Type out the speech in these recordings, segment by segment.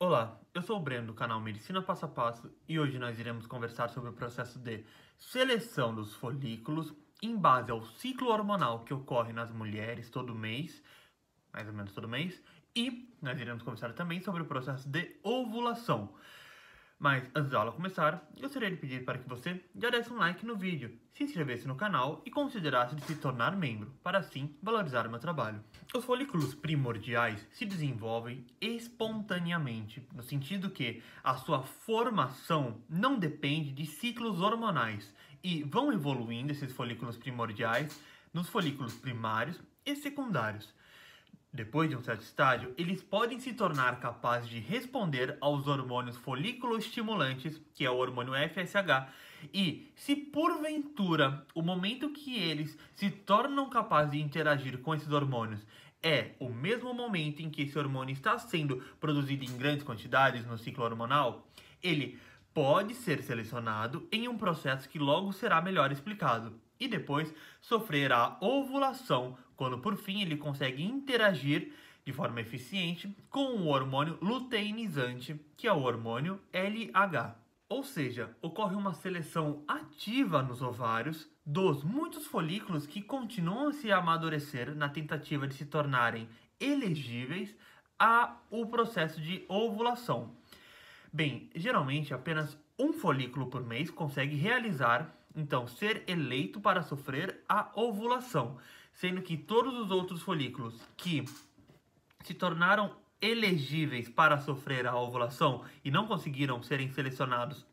Olá, eu sou o Breno do canal Medicina Passo a Passo e hoje nós iremos conversar sobre o processo de seleção dos folículos em base ao ciclo hormonal que ocorre nas mulheres todo mês, mais ou menos todo mês, e nós iremos conversar também sobre o processo de ovulação. Mas antes da aula começar, gostaria de pedir para que você já desse um like no vídeo, se inscrevesse no canal e considerasse de se tornar membro, para assim valorizar o meu trabalho. Os folículos primordiais se desenvolvem espontaneamente, no sentido que a sua formação não depende de ciclos hormonais e vão evoluindo esses folículos primordiais nos folículos primários e secundários, depois de um certo estágio, eles podem se tornar capazes de responder aos hormônios folículo estimulantes, que é o hormônio FSH, e se porventura o momento que eles se tornam capazes de interagir com esses hormônios é o mesmo momento em que esse hormônio está sendo produzido em grandes quantidades no ciclo hormonal, ele pode ser selecionado em um processo que logo será melhor explicado e depois sofrerá ovulação quando por fim ele consegue interagir de forma eficiente com o hormônio luteinizante, que é o hormônio LH. Ou seja, ocorre uma seleção ativa nos ovários dos muitos folículos que continuam a se amadurecer na tentativa de se tornarem elegíveis a o processo de ovulação. Bem, geralmente apenas um folículo por mês consegue realizar, então, ser eleito para sofrer a ovulação sendo que todos os outros folículos que se tornaram elegíveis para sofrer a ovulação e não conseguiram serem selecionados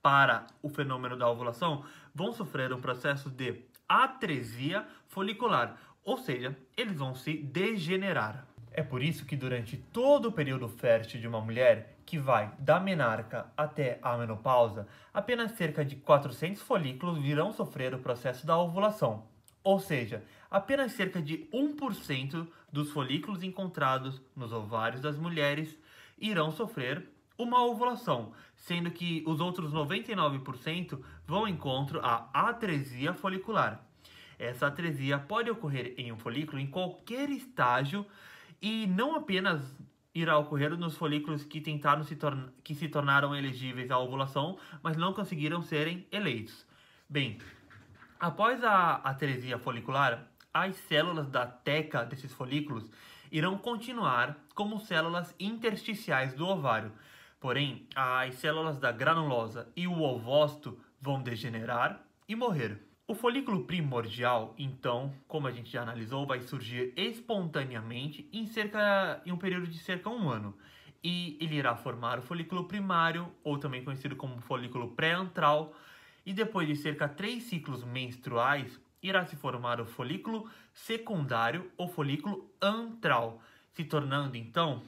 para o fenômeno da ovulação, vão sofrer um processo de atresia folicular, ou seja, eles vão se degenerar. É por isso que durante todo o período fértil de uma mulher, que vai da menarca até a menopausa, apenas cerca de 400 folículos virão sofrer o processo da ovulação. Ou seja, apenas cerca de 1% dos folículos encontrados nos ovários das mulheres irão sofrer uma ovulação, sendo que os outros 99% vão em encontro à atresia folicular. Essa atresia pode ocorrer em um folículo em qualquer estágio e não apenas irá ocorrer nos folículos que tentaram se que se tornaram elegíveis à ovulação, mas não conseguiram serem eleitos. Bem, após a atresia folicular, as células da teca desses folículos irão continuar como células intersticiais do ovário. Porém, as células da granulosa e o ovócito vão degenerar e morrer. O folículo primordial, então, como a gente já analisou, vai surgir espontaneamente em cerca em um período de cerca um ano. E ele irá formar o folículo primário, ou também conhecido como folículo pré-antral, e depois de cerca três ciclos menstruais, irá se formar o folículo secundário ou folículo antral, se tornando então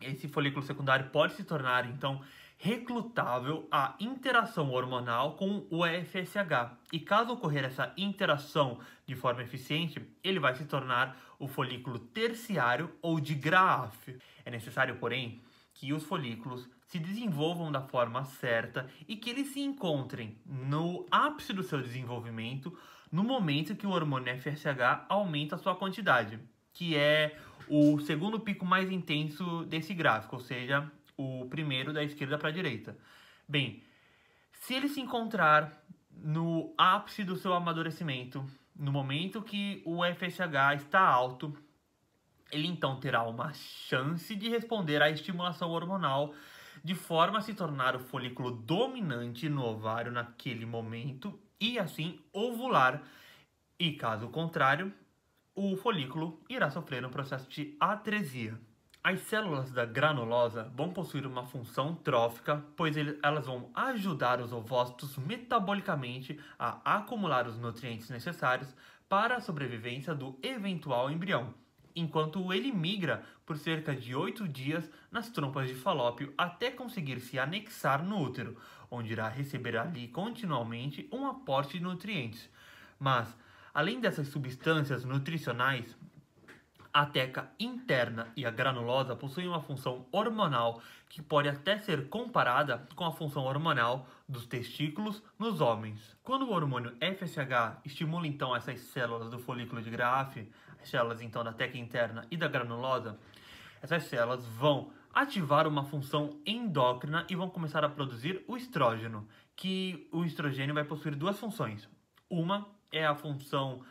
esse folículo secundário pode se tornar então recrutável à interação hormonal com o EFSH. E caso ocorrer essa interação de forma eficiente, ele vai se tornar o folículo terciário ou de Graaf. É necessário, porém, que os folículos se desenvolvam da forma certa e que eles se encontrem no ápice do seu desenvolvimento no momento que o hormônio FSH aumenta a sua quantidade, que é o segundo pico mais intenso desse gráfico, ou seja, o primeiro da esquerda para a direita. Bem, se ele se encontrar no ápice do seu amadurecimento, no momento que o FSH está alto, ele então terá uma chance de responder à estimulação hormonal de forma a se tornar o folículo dominante no ovário naquele momento e assim ovular. E caso contrário, o folículo irá sofrer um processo de atresia. As células da granulosa vão possuir uma função trófica, pois elas vão ajudar os ovócitos metabolicamente a acumular os nutrientes necessários para a sobrevivência do eventual embrião enquanto ele migra por cerca de oito dias nas trompas de falópio até conseguir se anexar no útero, onde irá receber ali continuamente um aporte de nutrientes. Mas, além dessas substâncias nutricionais, a teca interna e a granulosa possuem uma função hormonal que pode até ser comparada com a função hormonal dos testículos nos homens. Quando o hormônio FSH estimula então essas células do folículo de Graaf células então da teca interna e da granulosa, essas células vão ativar uma função endócrina e vão começar a produzir o estrógeno, que o estrogênio vai possuir duas funções. Uma é a função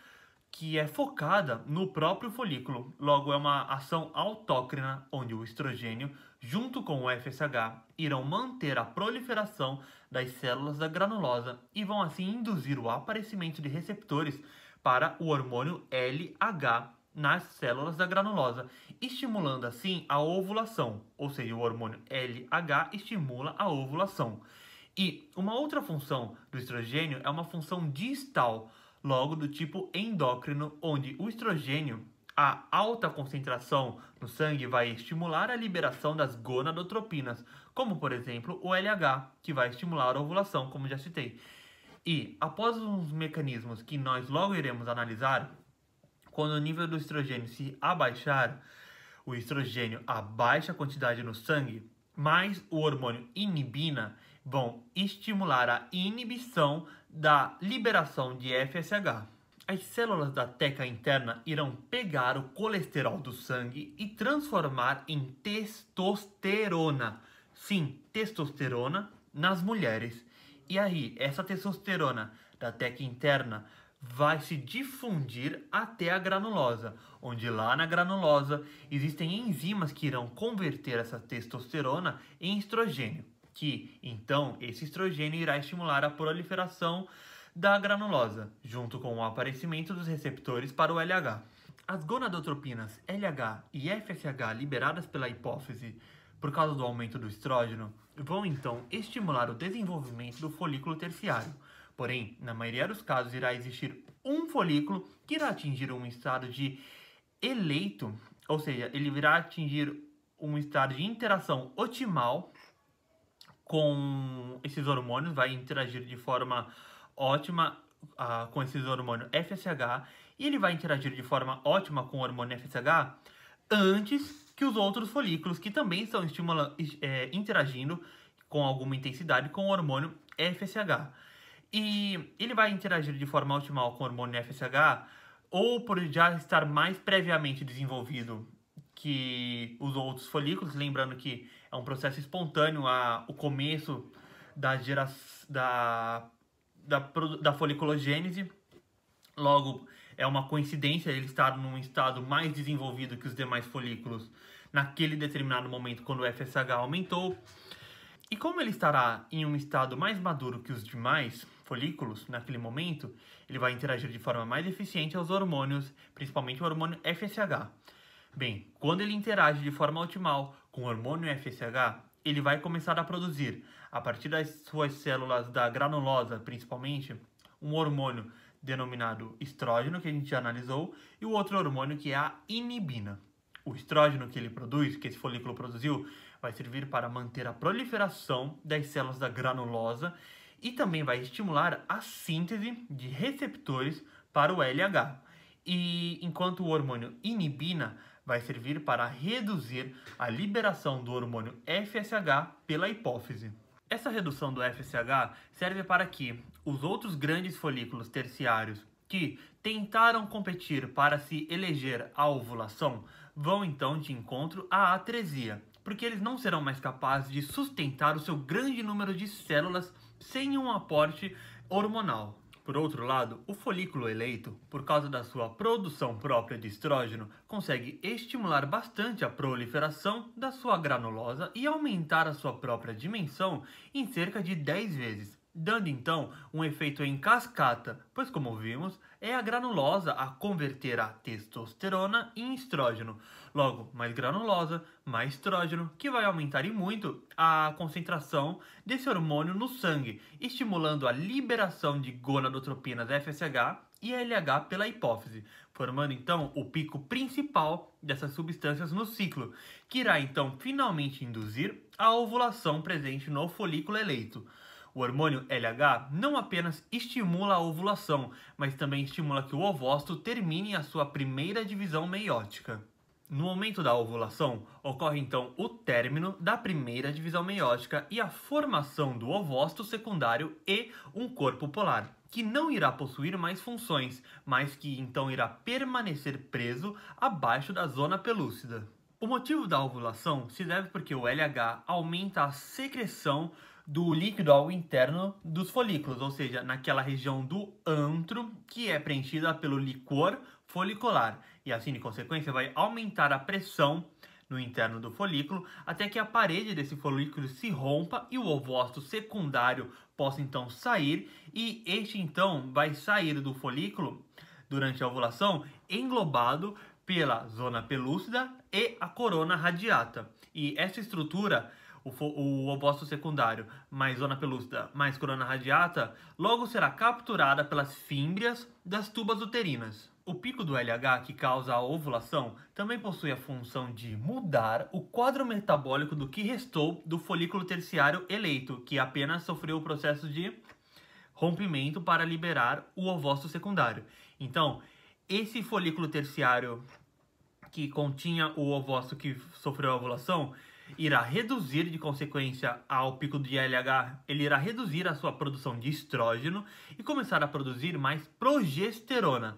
que é focada no próprio folículo, logo é uma ação autócrina, onde o estrogênio, junto com o FSH, irão manter a proliferação das células da granulosa e vão assim induzir o aparecimento de receptores para o hormônio LH nas células da granulosa, estimulando assim a ovulação, ou seja, o hormônio LH estimula a ovulação. E uma outra função do estrogênio é uma função distal, logo do tipo endócrino, onde o estrogênio, a alta concentração no sangue, vai estimular a liberação das gonadotropinas, como por exemplo o LH, que vai estimular a ovulação, como já citei. E, após uns mecanismos que nós logo iremos analisar, quando o nível do estrogênio se abaixar, o estrogênio abaixa a quantidade no sangue, mais o hormônio inibina vão estimular a inibição da liberação de FSH. As células da teca interna irão pegar o colesterol do sangue e transformar em testosterona. Sim, testosterona nas mulheres. E aí, essa testosterona da teca interna vai se difundir até a granulosa, onde lá na granulosa existem enzimas que irão converter essa testosterona em estrogênio, que então esse estrogênio irá estimular a proliferação da granulosa, junto com o aparecimento dos receptores para o LH. As gonadotropinas LH e FSH liberadas pela hipófise por causa do aumento do estrógeno, vão então estimular o desenvolvimento do folículo terciário. Porém, na maioria dos casos, irá existir um folículo que irá atingir um estado de eleito, ou seja, ele irá atingir um estado de interação otimal com esses hormônios, vai interagir de forma ótima ah, com esses hormônios FSH e ele vai interagir de forma ótima com o hormônio FSH antes que os outros folículos, que também estão é, interagindo com alguma intensidade com o hormônio FSH. E ele vai interagir de forma optimal com o hormônio FSH ou por já estar mais previamente desenvolvido que os outros folículos, lembrando que é um processo espontâneo a, o começo da, gera, da, da, da foliculogênese, logo é uma coincidência ele estar num estado mais desenvolvido que os demais folículos naquele determinado momento quando o FSH aumentou. E como ele estará em um estado mais maduro que os demais folículos naquele momento, ele vai interagir de forma mais eficiente aos hormônios, principalmente o hormônio FSH. Bem, quando ele interage de forma optimal com o hormônio FSH, ele vai começar a produzir, a partir das suas células da granulosa principalmente, um hormônio denominado estrógeno, que a gente já analisou, e o outro hormônio que é a inibina. O estrógeno que ele produz, que esse folículo produziu, vai servir para manter a proliferação das células da granulosa e também vai estimular a síntese de receptores para o LH. E enquanto o hormônio inibina vai servir para reduzir a liberação do hormônio FSH pela hipófise. Essa redução do FSH serve para que os outros grandes folículos terciários que tentaram competir para se eleger à ovulação vão então de encontro à atresia, porque eles não serão mais capazes de sustentar o seu grande número de células sem um aporte hormonal. Por outro lado, o folículo eleito, por causa da sua produção própria de estrógeno, consegue estimular bastante a proliferação da sua granulosa e aumentar a sua própria dimensão em cerca de 10 vezes dando então um efeito em cascata, pois como vimos, é a granulosa a converter a testosterona em estrógeno. Logo, mais granulosa, mais estrógeno, que vai aumentar e muito a concentração desse hormônio no sangue, estimulando a liberação de gonadotropinas FSH e LH pela hipófise, formando então o pico principal dessas substâncias no ciclo, que irá então finalmente induzir a ovulação presente no folículo eleito. O hormônio LH não apenas estimula a ovulação, mas também estimula que o ovócito termine a sua primeira divisão meiótica. No momento da ovulação, ocorre então o término da primeira divisão meiótica e a formação do ovócito secundário e um corpo polar, que não irá possuir mais funções, mas que então irá permanecer preso abaixo da zona pelúcida. O motivo da ovulação se deve porque o LH aumenta a secreção do líquido ao interno dos folículos, ou seja, naquela região do antro que é preenchida pelo licor folicular. E assim, de consequência, vai aumentar a pressão no interno do folículo até que a parede desse folículo se rompa e o ovócito secundário possa então sair e este então vai sair do folículo durante a ovulação englobado pela zona pelúcida e a corona radiata. E essa estrutura o, o oposto secundário mais zona pelúcida mais corona radiata, logo será capturada pelas fímbrias das tubas uterinas. O pico do LH, que causa a ovulação, também possui a função de mudar o quadro metabólico do que restou do folículo terciário eleito, que apenas sofreu o processo de rompimento para liberar o ovócito secundário. Então, esse folículo terciário que continha o ovócito que sofreu a ovulação irá reduzir de consequência ao pico de LH, ele irá reduzir a sua produção de estrógeno e começar a produzir mais progesterona.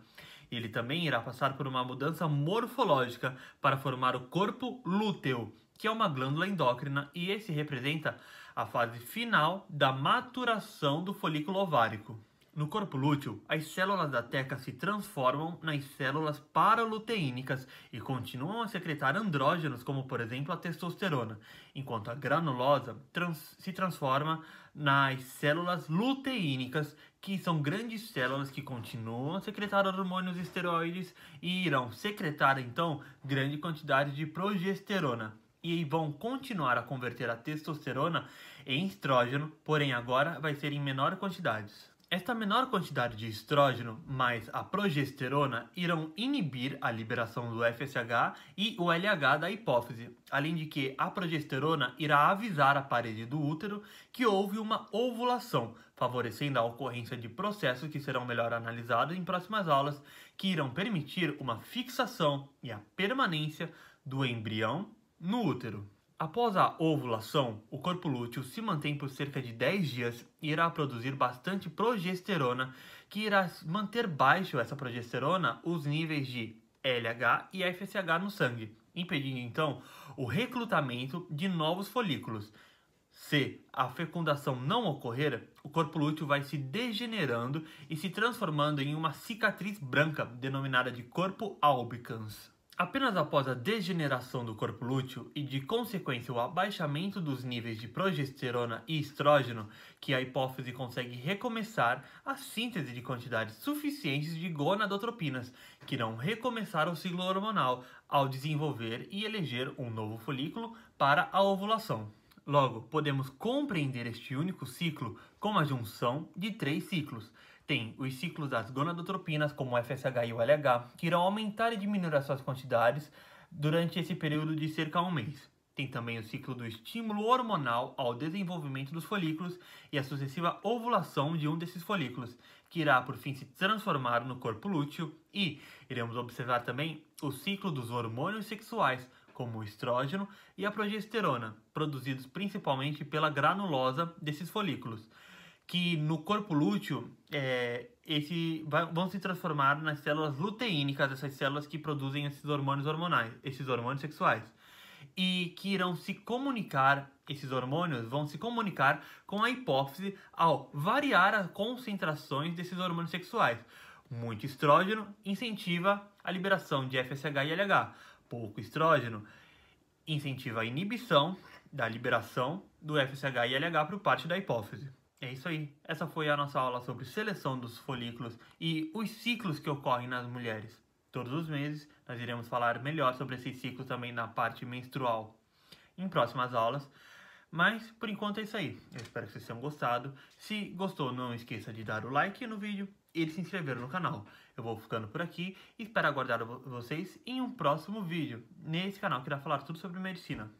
Ele também irá passar por uma mudança morfológica para formar o corpo lúteo, que é uma glândula endócrina e esse representa a fase final da maturação do folículo ovárico. No corpo lúteo, as células da teca se transformam nas células paraluteínicas e continuam a secretar andrógenos, como por exemplo a testosterona, enquanto a granulosa trans se transforma nas células luteínicas, que são grandes células que continuam a secretar hormônios esteroides e irão secretar então grande quantidade de progesterona e vão continuar a converter a testosterona em estrógeno, porém agora vai ser em menor quantidades. Esta menor quantidade de estrógeno mais a progesterona irão inibir a liberação do FSH e o LH da hipófise, além de que a progesterona irá avisar a parede do útero que houve uma ovulação, favorecendo a ocorrência de processos que serão melhor analisados em próximas aulas, que irão permitir uma fixação e a permanência do embrião no útero. Após a ovulação, o corpo lúteo se mantém por cerca de 10 dias e irá produzir bastante progesterona, que irá manter baixo essa progesterona os níveis de LH e FSH no sangue, impedindo então o recrutamento de novos folículos. Se a fecundação não ocorrer, o corpo lúteo vai se degenerando e se transformando em uma cicatriz branca, denominada de corpo albicans. Apenas após a degeneração do corpo lúteo e de consequência o abaixamento dos níveis de progesterona e estrógeno que a hipófise consegue recomeçar a síntese de quantidades suficientes de gonadotropinas, que irão recomeçar o ciclo hormonal ao desenvolver e eleger um novo folículo para a ovulação. Logo, podemos compreender este único ciclo como a junção de três ciclos – tem os ciclos das gonadotropinas, como o FSH e o LH, que irão aumentar e diminuir as suas quantidades durante esse período de cerca de um mês. Tem também o ciclo do estímulo hormonal ao desenvolvimento dos folículos e a sucessiva ovulação de um desses folículos, que irá por fim se transformar no corpo lúteo, e iremos observar também o ciclo dos hormônios sexuais, como o estrógeno e a progesterona, produzidos principalmente pela granulosa desses folículos, que no corpo lúteo é, esse, vão se transformar nas células luteínicas, essas células que produzem esses hormônios hormonais, esses hormônios sexuais. E que irão se comunicar, esses hormônios vão se comunicar com a hipófise ao variar as concentrações desses hormônios sexuais. Muito estrógeno incentiva a liberação de FSH e LH. Pouco estrógeno incentiva a inibição da liberação do FSH e LH por parte da hipófise. É isso aí. Essa foi a nossa aula sobre seleção dos folículos e os ciclos que ocorrem nas mulheres. Todos os meses nós iremos falar melhor sobre esses ciclos também na parte menstrual em próximas aulas. Mas por enquanto é isso aí. Eu espero que vocês tenham gostado. Se gostou, não esqueça de dar o like no vídeo e se inscrever no canal. Eu vou ficando por aqui e espero aguardar vocês em um próximo vídeo nesse canal que irá falar tudo sobre medicina.